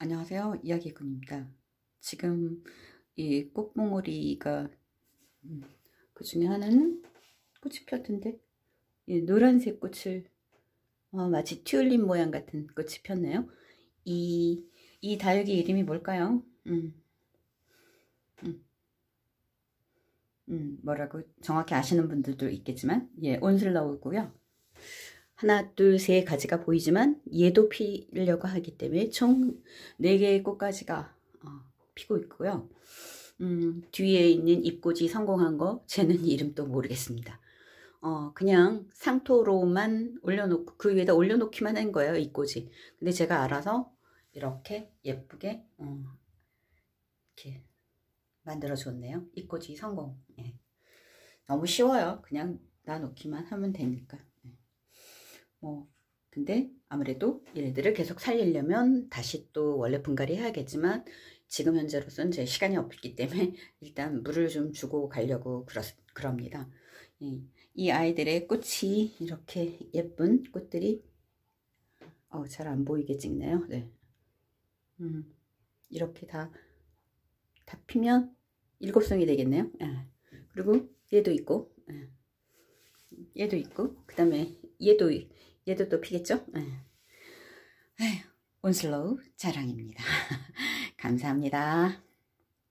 안녕하세요 이야기꾼입니다 지금 이 꽃봉오리가 음, 그 중에 하나는 꽃이 폈던데 예, 노란색 꽃을 어, 마치 튤립 모양 같은 꽃이 폈네요 이, 이 다육이 이름이 뭘까요? 음, 음, 음 뭐라고 정확히 아시는 분들도 있겠지만 예 온슬러우고요 하나, 둘, 세 가지가 보이지만 얘도 피려고 하기 때문에 총 네개의 꽃가지가 어, 피고 있고요. 음, 뒤에 있는 잎꽂이 성공한 거 쟤는 이름도 모르겠습니다. 어, 그냥 상토로만 올려놓고 그 위에다 올려놓기만 한 거예요. 잎꽂이. 근데 제가 알아서 이렇게 예쁘게 음, 이렇게 만들어줬네요. 잎꽂이 성공. 예. 너무 쉬워요. 그냥 놔놓기만 하면 되니까. 뭐 근데 아무래도 얘네들을 계속 살리려면 다시 또 원래 분갈이 해야겠지만 지금 현재로서는 제 시간이 없기 때문에 일단 물을 좀 주고 가려고 그렇, 그럽니다. 예, 이 아이들의 꽃이 이렇게 예쁜 꽃들이 어, 잘 안 보이게 찍네요. 네. 음, 이렇게 다, 다 피면 일곱 송이 되겠네요. 예. 그리고 얘도 있고, 예. 얘도 있고, 그 다음에 얘도 있고, 얘도 또 피겠죠? 에휴, 네. 온슬로우 자랑입니다. 감사합니다.